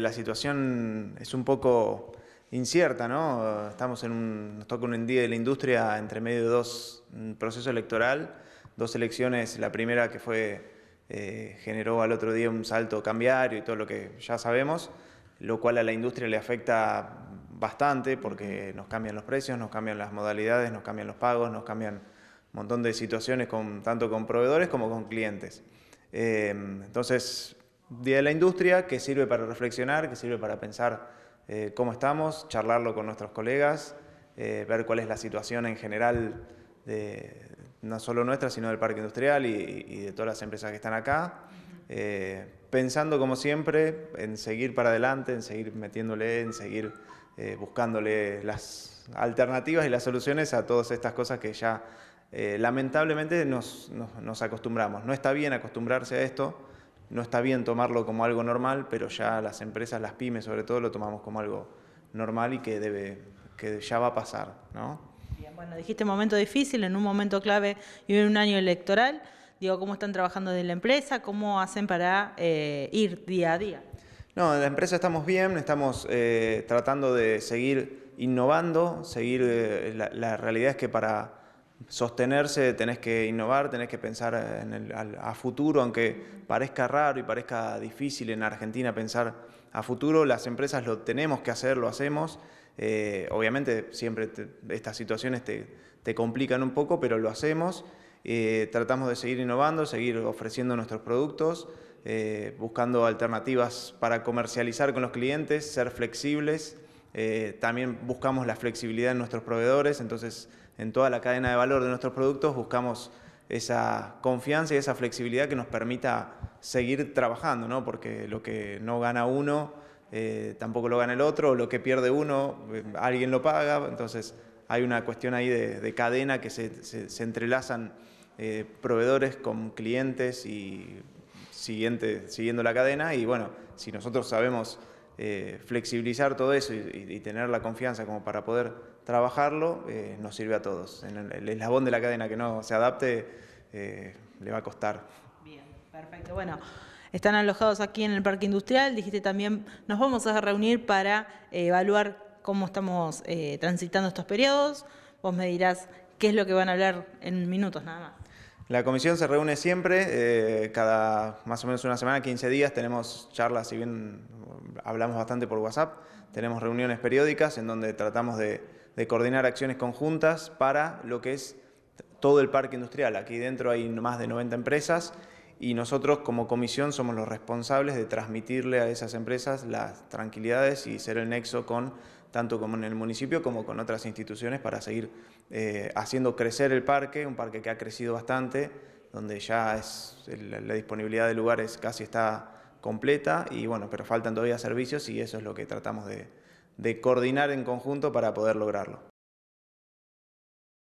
la situación es un poco incierta, ¿no? Estamos en un, nos toca un día de la industria entre medio de dos procesos electoral, dos elecciones, la primera que fue eh, generó al otro día un salto cambiario y todo lo que ya sabemos, lo cual a la industria le afecta bastante porque nos cambian los precios, nos cambian las modalidades, nos cambian los pagos, nos cambian un montón de situaciones con, tanto con proveedores como con clientes. Eh, entonces, día de la industria que sirve para reflexionar, que sirve para pensar eh, cómo estamos, charlarlo con nuestros colegas, eh, ver cuál es la situación en general, de, no solo nuestra, sino del parque industrial y, de todas las empresas que están acá. Eh, pensando como siempre en seguir para adelante, en seguir metiéndole, en seguir buscándole las alternativas y las soluciones a todas estas cosas que ya lamentablemente nos, nos acostumbramos. No está bien acostumbrarse a esto, no está bien tomarlo como algo normal, pero ya las empresas, las pymes sobre todo, lo tomamos como algo normal y que, debe, que ya va a pasar. ¿no? bueno, dijiste momento difícil, en un momento clave y en un año electoral. Digo, ¿cómo están trabajando de la empresa? ¿Cómo hacen para eh, ir día a día? No, en la empresa estamos bien, estamos eh, tratando de seguir innovando, seguir... Eh, la realidad es que para sostenerse, tenés que innovar, tenés que pensar eh, a futuro, aunque parezca raro y parezca difícil en Argentina pensar a futuro, las empresas lo tenemos que hacer, lo hacemos. Eh, obviamente siempre estas situaciones te, complican un poco, pero lo hacemos. Eh, tratamos de seguir innovando, seguir ofreciendo nuestros productos, buscando alternativas para comercializar con los clientes, ser flexibles. también buscamos la flexibilidad en nuestros proveedores, entonces en toda la cadena de valor de nuestros productos buscamos esa confianza y esa flexibilidad que nos permita seguir trabajando, ¿no? porque lo que no gana uno eh, tampoco lo gana el otro, lo que pierde uno eh, alguien lo paga, entonces hay una cuestión ahí de, cadena que se, entrelazan eh, proveedores con clientes y siguiente, siguiendo la cadena y bueno, si nosotros sabemos eh, flexibilizar todo eso y, tener la confianza como para poder trabajarlo, eh, nos sirve a todos. En el, eslabón de la cadena que no se adapte eh, le va a costar. Bien, perfecto. Bueno, están alojados aquí en el Parque Industrial. Dijiste también, nos vamos a reunir para evaluar cómo estamos transitando estos periodos. Vos me dirás qué es lo que van a hablar en minutos nada más. La comisión se reúne siempre, cada más o menos una semana, 15 días, tenemos charlas, y bien hablamos bastante por WhatsApp, tenemos reuniones periódicas en donde tratamos de, coordinar acciones conjuntas para lo que es todo el parque industrial. Aquí dentro hay más de 90 empresas y nosotros como comisión somos los responsables de transmitirle a esas empresas las tranquilidades y ser el nexo con tanto como en el municipio como con otras instituciones para seguir eh, haciendo crecer el parque, un parque que ha crecido bastante, donde ya es, la disponibilidad de lugares casi está completa y bueno, pero faltan todavía servicios y eso es lo que tratamos de, de coordinar en conjunto para poder lograrlo.